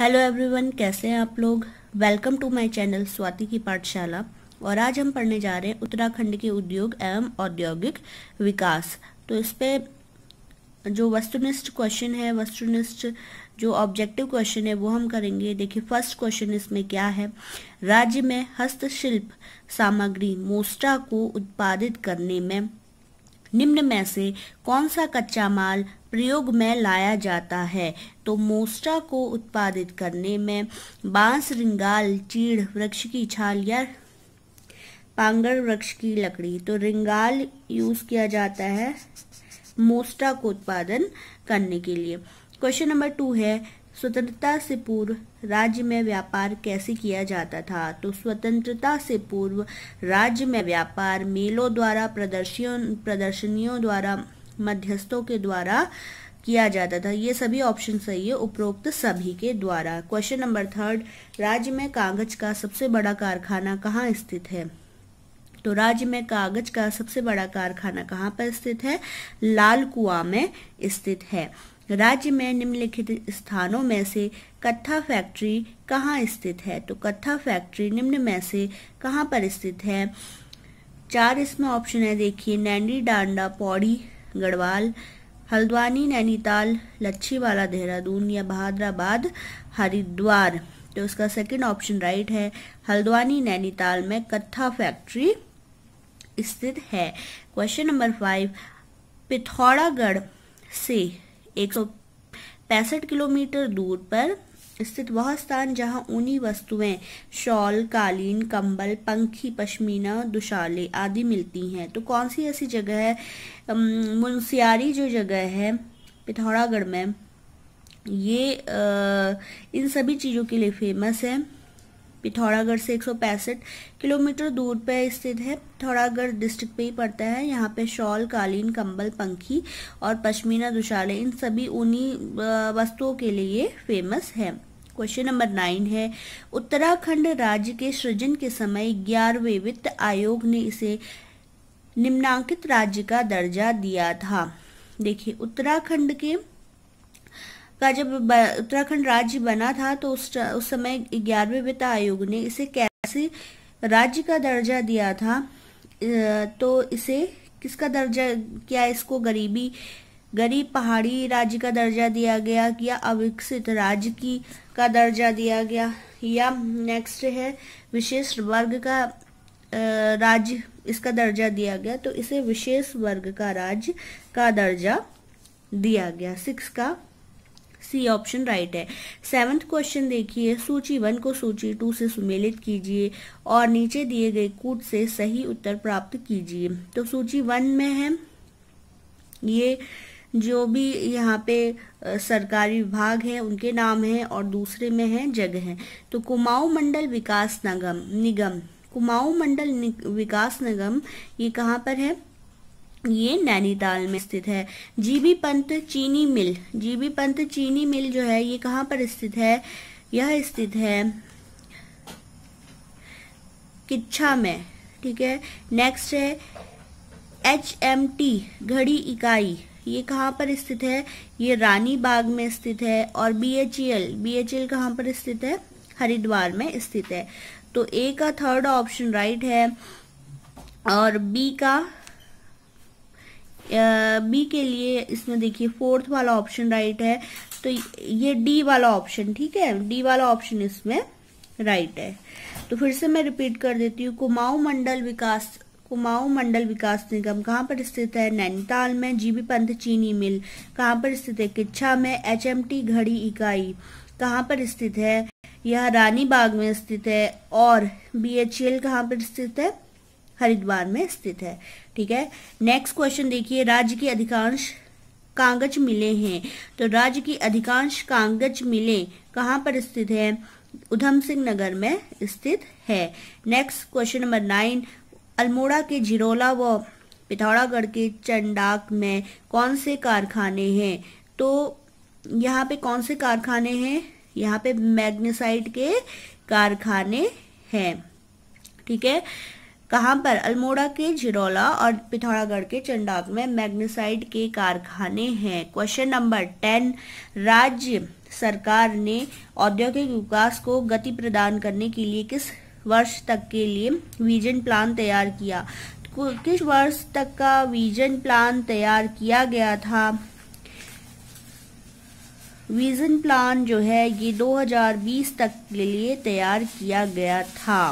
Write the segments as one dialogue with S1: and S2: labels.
S1: hello everyone कैसे हैं आप लोग welcome to my channel Swati की पाठशाला और आज हम पढ़ने जा रहे हैं उत्तराखंड के उद्योग एवं औद्योगिक विकास तो इस पर जो वस्तुनिष्ठ क्वेश्चन है वस्तुनिष्ठ जो ऑब्जेक्टिव क्वेश्चन है वो हम करेंगे देखिए फर्स्ट क्वेश्चन इसमें क्या है राज्य में हस्तशिल्प सामग्री मोस्टा को उत्पादित करने में निम्न में से कौन सा कच्चा माल प्रयोग में लाया जाता है तो मोस्टा को उत्पादित करने में बांस रिंगाल चीड़ वृक्ष की छाल या पांगर वृक्ष की लकड़ी तो रिंगाल यूज किया जाता है मोस्टा को उत्पादन करने के लिए क्वेश्चन नंबर टू है स्वतंत्रता से पूर्व राज्य में व्यापार कैसे किया जाता था तो स्वतंत्रता से पूर्व राज्य में व्यापार मेलों द्वारा प्रदर्शियों प्रदर्शनियों द्वारा मध्यस्थों के द्वारा किया जाता था ये सभी ऑप्शन सही है उपरोक्त सभी के द्वारा क्वेश्चन नंबर थर्ड राज्य में कागज का सबसे बड़ा कारखाना कहाँ स्थित है तो राज्य में कागज का सबसे बड़ा कारखाना कहाँ पर स्थित है लाल कुआ में स्थित है राज्य में निम्नलिखित स्थानों में से कत्था फैक्ट्री कहाँ स्थित है तो कत्था फैक्ट्री निम्न में से कहाँ पर स्थित है चार इसमें ऑप्शन है देखिए नैंडी डांडा पौड़ी गढ़वाल हल्द्वानी नैनीताल लच्छीवाला देहरादून या बहादराबाद हरिद्वार तो इसका सेकंड ऑप्शन राइट है हल्द्वानी नैनीताल में कत्था फैक्ट्री स्थित है क्वेश्चन नंबर फाइव पिथौरागढ़ से एक किलोमीटर दूर पर स्थित वह स्थान जहां ऊनी वस्तुएं शॉल कालीन कंबल पंखी पश्मीना दुशाले आदि मिलती हैं तो कौन सी ऐसी जगह है मुंसियारी जो जगह है पिथौरागढ़ में ये आ, इन सभी चीज़ों के लिए फेमस है पिथौरागढ़ से एक किलोमीटर दूर पर स्थित है पिथौरागढ़ डिस्ट्रिक्ट पे ही पड़ता है यहाँ पे शॉल कालीन कंबल पंखी और पश्मीना दुशाले इन सभी ऊनी वस्तुओं के लिए फेमस है क्वेश्चन नंबर नाइन है उत्तराखंड राज्य के सृजन के समय ग्यारहवें वित्त आयोग ने इसे निम्नांकित राज्य का दर्जा दिया था देखिए उत्तराखंड के का जब उत्तराखंड राज्य बना था तो उस, उस समय ग्यारहवें वित्त आयोग ने इसे कैसे राज्य का दर्जा दिया था तो इसे किसका दर्जा क्या इसको गरीबी गरीब पहाड़ी राज्य का दर्जा दिया गया या अविकसित राज्य की का दर्जा दिया गया या नेक्स्ट है विशेष वर्ग का राज्य इसका दर्जा दिया गया तो इसे विशेष वर्ग का राज्य का दर्जा दिया गया सिक्स का सी ऑप्शन राइट है सेवन्थ क्वेश्चन देखिए सूची वन को सूची टू से सुमेलित कीजिए और नीचे दिए गए कूट से सही उत्तर प्राप्त कीजिए तो सूची वन में है ये जो भी यहाँ पे सरकारी विभाग है उनके नाम है और दूसरे में है जगह है तो कुमाऊं मंडल विकास नगम निगम कुमाऊं मंडल विकास निगम ये कहाँ पर है ये नैनीताल में स्थित है जीबी पंत चीनी मिल जीबी पंत चीनी मिल जो है ये कहाँ पर स्थित है यह स्थित है किच्छा में ठीक है नेक्स्ट है एच एम टी घड़ी इकाई ये कहाँ पर स्थित है ये रानी बाग में स्थित है और B H E L B H L कहाँ पर स्थित है हरिद्वार में स्थित है तो ए का थर्ड ऑप्शन राइट है और बी का बी के लिए इसमें देखिए फोर्थ वाला ऑप्शन राइट है तो ये डी वाला ऑप्शन ठीक है डी वाला ऑप्शन इसमें राइट है तो फिर से मैं रिपीट कर देती हूँ कुमाऊं मंडल विकास कुमाऊं मंडल विकास निगम कहाँ पर स्थित है नैनीताल में जीबी पंत चीनी मिल कहाँ पर स्थित है किच्छा में एचएमटी घड़ी इकाई कहाँ पर स्थित है यह रानीबाग में स्थित है और एल कहाँ पर स्थित है हरिद्वार में स्थित है ठीक है नेक्स्ट क्वेश्चन देखिए राज्य की अधिकांश कांगज मिले हैं तो राज्य की अधिकांश कांगज मिले कहाँ पर स्थित है उधम सिंह नगर में स्थित है next question number nine Almora के जिरोला व पिथौरागढ़ के चंडाक में कौन से कारखाने हैं तो यहाँ पे कौन से कारखाने हैं यहाँ पे मैग्नेसाइट के कारखाने हैं ठीक है कहाँ पर अल्मोड़ा के झिरोला और पिथौरागढ़ के चंडाक में मैग्नेसाइड के कारखाने हैं क्वेश्चन नंबर टेन राज्य सरकार ने औद्योगिक विकास को गति प्रदान करने के लिए किस वर्ष तक के लिए विजन प्लान तैयार किया किस वर्ष तक का विजन प्लान तैयार किया गया था विजन प्लान जो है ये 2020 तक के लिए तैयार किया गया था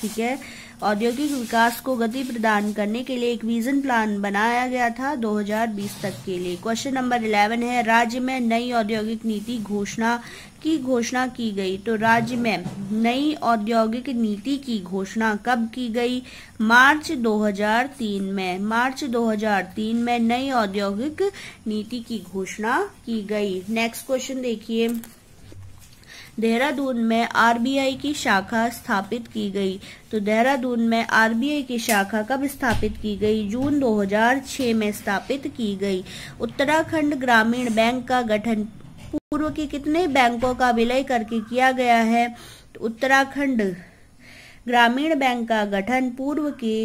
S1: ठीक है औद्योगिक विकास को गति प्रदान करने के लिए एक विजन प्लान बनाया गया था 2020 तक के लिए क्वेश्चन नंबर 11 है राज्य में नई औद्योगिक नीति घोषणा की घोषणा की गई तो राज्य में नई औद्योगिक नीति की घोषणा कब की गई मार्च 2003 में मार्च 2003 में नई औद्योगिक नीति की घोषणा की गई नेक्स्ट क्वेश्चन देखिए देहरादून में आरबीआई की शाखा स्थापित की गई तो देहरादून में आरबीआई की शाखा कब स्थापित की गई जून 2006 में स्थापित की गई उत्तराखंड ग्रामीण बैंक का गठन पूर्व के कितने बैंकों का विलय करके किया गया है तो उत्तराखंड ग्रामीण बैंक का गठन पूर्व के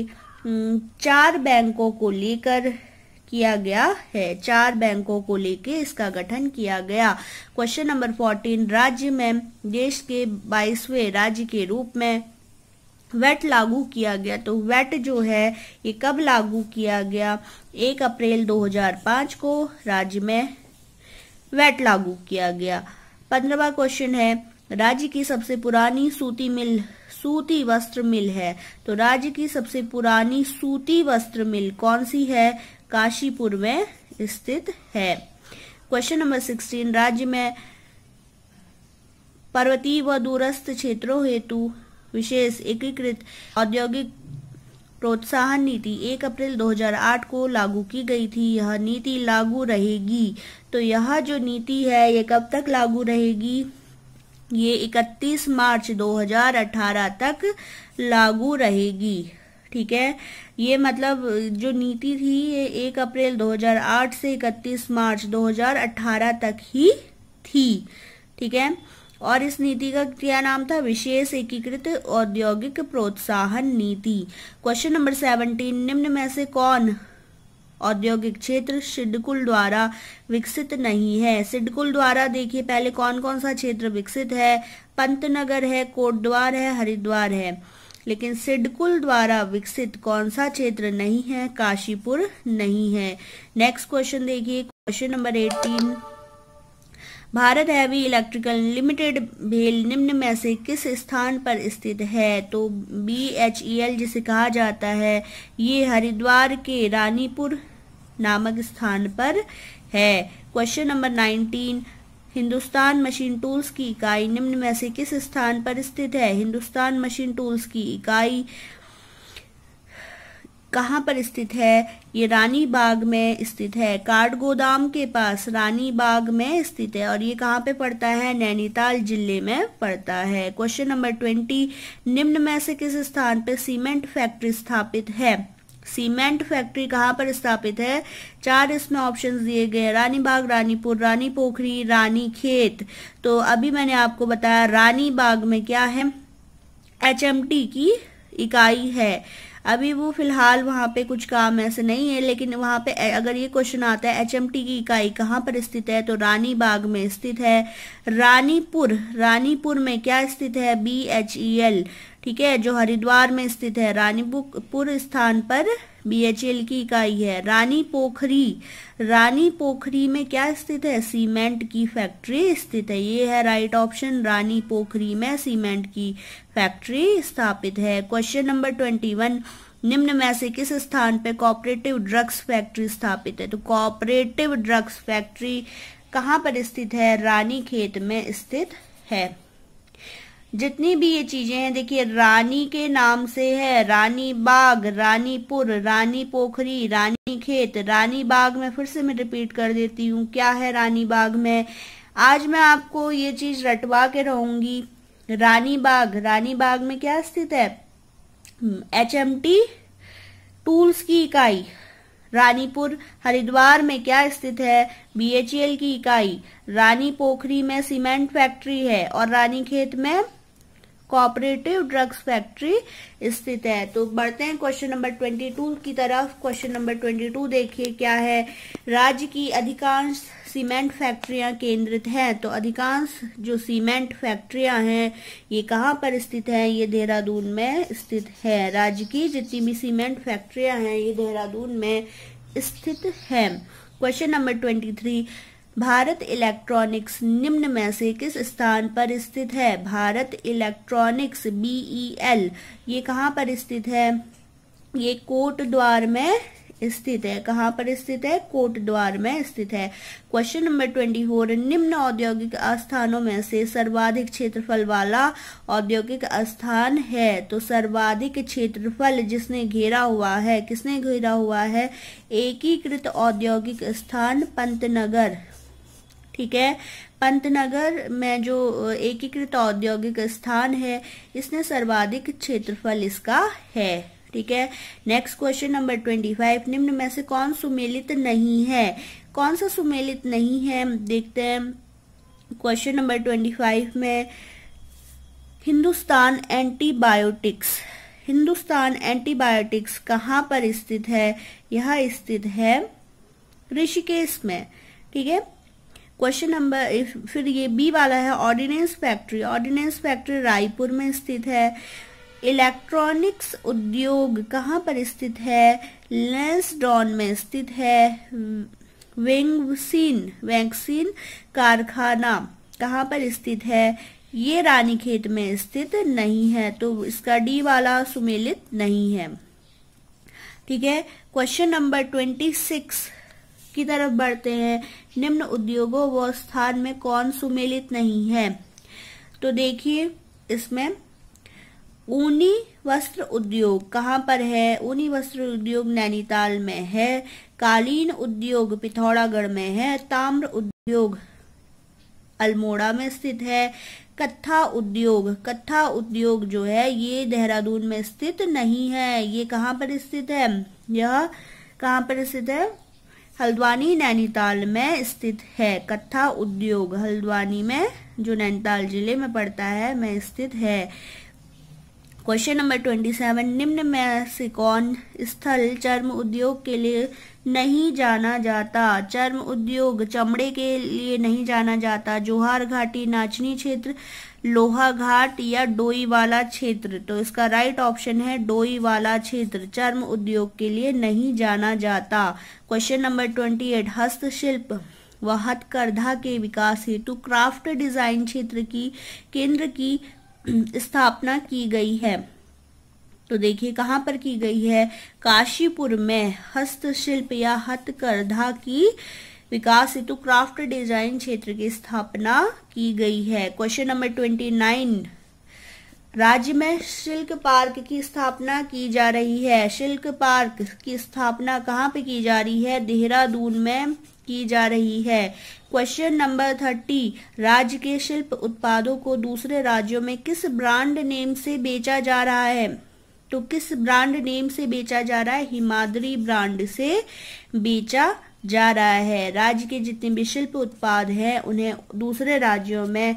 S1: चार बैंकों को लेकर किया गया है चार बैंकों को लेके इसका गठन किया गया क्वेश्चन नंबर फोर्टीन राज्य में देश के बाईसवें राज्य के रूप में वेट लागू किया गया तो वेट जो है ये कब लागू किया गया एक अप्रैल 2005 को राज्य में वेट लागू किया गया पंद्रहवा क्वेश्चन है राज्य की सबसे पुरानी सूती मिल सूती वस्त्र मिल है तो राज्य की सबसे पुरानी सूती वस्त्र मिल कौन सी है काशीपुर में स्थित है क्वेश्चन नंबर सिक्सटीन राज्य में पर्वतीय व दूरस्थ क्षेत्रों हेतु विशेष एकीकृत औद्योगिक प्रोत्साहन नीति 1 अप्रैल 2008 को लागू की गई थी यह नीति लागू रहेगी तो यह जो नीति है ये कब तक लागू रहेगी ये 31 मार्च 2018 तक लागू रहेगी ठीक है ये मतलब जो नीति थी ये एक अप्रैल 2008 से 31 मार्च 2018 तक ही थी ठीक है और इस नीति का क्या नाम था विशेष एकीकृत औद्योगिक प्रोत्साहन नीति क्वेश्चन नंबर सेवनटीन निम्न में से कौन औद्योगिक क्षेत्र सिडकुल द्वारा विकसित नहीं है सिडकुल द्वारा देखिए पहले कौन कौन सा क्षेत्र विकसित है पंतनगर है कोटद्वार है हरिद्वार है लेकिन सिडकुल द्वारा विकसित कौन सा क्षेत्र नहीं है काशीपुर नहीं है नेक्स्ट क्वेश्चन देखिए question number eighteen Bharat heavy electrical limited भेल निम्न में से किस स्थान पर स्थित है तो बी एच ई एल जिसे कहा जाता है ये हरिद्वार के रानीपुर नामक स्थान पर है question number nineteen Hindustan machine tools की इकाई निम्न में से किस स्थान पर स्थित है हिंदुस्तान मशीन टूल्स की इकाई कहाँ पर स्थित है ये रानी बाग में स्थित है कार्ड गोदाम के पास रानी बाग में स्थित है और ये कहाँ पे पड़ता है नैनीताल जिले में पड़ता है क्वेश्चन नंबर ट्वेंटी निम्न में से किस स्थान पर सीमेंट फैक्ट्री स्थापित है सीमेंट फैक्ट्री कहाँ पर स्थापित है चार इसमें ऑप्शंस दिए गए रानी बाग रानीपुर रानी पोखरी रानी खेत तो अभी मैंने आपको बताया रानी बाग में क्या है एच की इकाई है अभी वो फिलहाल वहाँ पे कुछ काम ऐसे नहीं है लेकिन वहाँ पे अगर ये क्वेश्चन आता है एच की इकाई कहाँ पर स्थित है तो रानी बाग में स्थित है रानीपुर रानीपुर में क्या स्थित है बी एच ई एल ठीक है जो हरिद्वार में स्थित है रानीपुर स्थान पर बीएचएल की इकाई है रानी पोखरी रानी पोखरी में क्या स्थित है सीमेंट की फैक्ट्री स्थित है ये है राइट ऑप्शन रानी पोखरी में सीमेंट की फैक्ट्री स्थापित है क्वेश्चन नंबर ट्वेंटी वन निम्न में से किस स्थान पर कॉपरेटिव ड्रग्स फैक्ट्री स्थापित है तो कॉपरेटिव ड्रग्स फैक्ट्री कहाँ पर स्थित है रानी खेत में स्थित है जितनी भी ये चीजें हैं देखिए रानी के नाम से है रानी बाग रानीपुर रानी पोखरी रानी खेत रानी बाग में फिर से मैं रिपीट कर देती हूँ क्या है रानी बाग में आज मैं आपको ये चीज रटवा के रहूंगी रानी बाग रानी बाग में क्या स्थित है एच एम टी टूल्स की इकाई रानीपुर हरिद्वार में क्या स्थित है बीएचएल की इकाई रानी पोखरी में सीमेंट फैक्ट्री है और रानी खेत में कोऑपरेटिव ड्रग्स फैक्ट्री स्थित है तो बढ़ते हैं क्वेश्चन नंबर 22 की तरफ क्वेश्चन नंबर 22 देखिए क्या है राज्य की अधिकांश सीमेंट फैक्ट्रियां केंद्रित हैं तो अधिकांश जो सीमेंट फैक्ट्रियां हैं ये कहाँ पर स्थित हैं ये देहरादून में स्थित है राज्य की जितनी भी सीमेंट फैक्ट्रियां हैं ये देहरादून में स्थित है question number three Bharat electronics निम्न में से किस स्थान पर स्थित है Bharat electronics B E L e ये कहाँ पर स्थित है ये कोटद्वार में स्थित है कहाँ पर स्थित है कोटद्वार में स्थित है क्वेश्चन नंबर ट्वेंटी फोर निम्न औद्योगिक स्थानों में से सर्वाधिक क्षेत्रफल वाला औद्योगिक स्थान है तो सर्वाधिक क्षेत्रफल जिसने घेरा हुआ है किसने घेरा हुआ है एकीकृत औद्योगिक स्थान पंतनगर ठीक है पंतनगर में जो एकीकृत औद्योगिक स्थान है इसने सर्वाधिक क्षेत्रफल इसका है ठीक है next question number twenty five निम्न में से कौन सुमेलित नहीं है कौन सा सुमेलित नहीं है देखते हैं क्वेश्चन नंबर ट्वेंटी फाइव में हिंदुस्तान एंटीबायोटिक्स हिंदुस्तान एंटीबायोटिक्स कहाँ पर स्थित है यह स्थित है ऋषिकेश में ठीक है क्वेश्चन नंबर फिर ये बी वाला है ordnance factory ordnance factory Raipur में स्थित है इलेक्ट्रॉनिक्स उद्योग कहाँ पर स्थित है लेंसडॉन में स्थित है वैक्सीन वैक्सीन कारखाना कहाँ पर स्थित है ये रानीखेत में स्थित नहीं है तो इसका डी वाला सुमेलित नहीं है ठीक है क्वेश्चन नंबर ट्वेंटी सिक्स की तरफ बढ़ते हैं निम्न उद्योगों व स्थान में कौन सुमेलित नहीं है तो देखिए इसमें ऊनी वस्त्र उद्योग कहाँ पर है ऊनी वस्त्र उद्योग नैनीताल में है कालीन उद्योग पिथौरागढ़ में है ताम्र उद्योग अल्मोड़ा में स्थित है कत्था उद्योग कत्था उद्योग जो है ये देहरादून में स्थित नहीं है ये कहाँ पर स्थित है यह कहाँ पर स्थित है हल्द्वानी नैनीताल में स्थित है कथा उद्योग हल्द्वानी में जो नैनीताल जिले में पड़ता है में स्थित है क्वेश्चन नंबर ट्वेंटी सेवन निम्न में से कौन स्थल चर्म उद्योग के लिए नहीं जाना जाता चर्म उद्योग चमड़े के लिए नहीं जाना जाता जोहार घाटी नाचनी क्षेत्र लोहा घाट या डोई वाला क्षेत्र तो इसका राइट ऑप्शन है डोई वाला क्षेत्र चर्म उद्योग के लिए नहीं जाना जाता क्वेश्चन नंबर ट्वेंटी एट हस्तशिल्प व हथकरधा के विकास हेतु क्राफ्ट डिजाइन क्षेत्र की केंद्र की स्थापना की गई है तो देखिए कहाँ पर की गई है काशीपुर में हस्तशिल्प या हथकरघा की विकास हेतु तो क्राफ्ट डिजाइन क्षेत्र की स्थापना की गई है क्वेश्चन नंबर ट्वेंटी नाइन राज्य में शिल्क पार्क की स्थापना की जा रही है शिल्क पार्क की स्थापना कहाँ पे की जा रही है देहरादून में की जा रही है क्वेश्चन नंबर थर्टी राज्य के शिल्प उत्पादों को दूसरे राज्यों में किस ब्रांड नेम से बेचा जा रहा है तो किस ब्रांड नेम से बेचा जा रहा है हिमाद्री ब्रांड से बेचा जा रहा है राज्य के जितने भी शिल्प उत्पाद हैं उन्हें दूसरे राज्यों में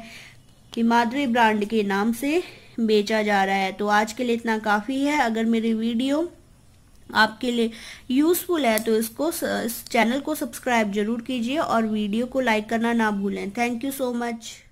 S1: हिमाद्री ब्रांड के नाम से बेचा जा रहा है तो आज के लिए इतना काफ़ी है अगर मेरी वीडियो आपके लिए यूज़फुल है तो इसको इस चैनल को सब्सक्राइब जरूर कीजिए और वीडियो को लाइक करना ना भूलें थैंक यू सो मच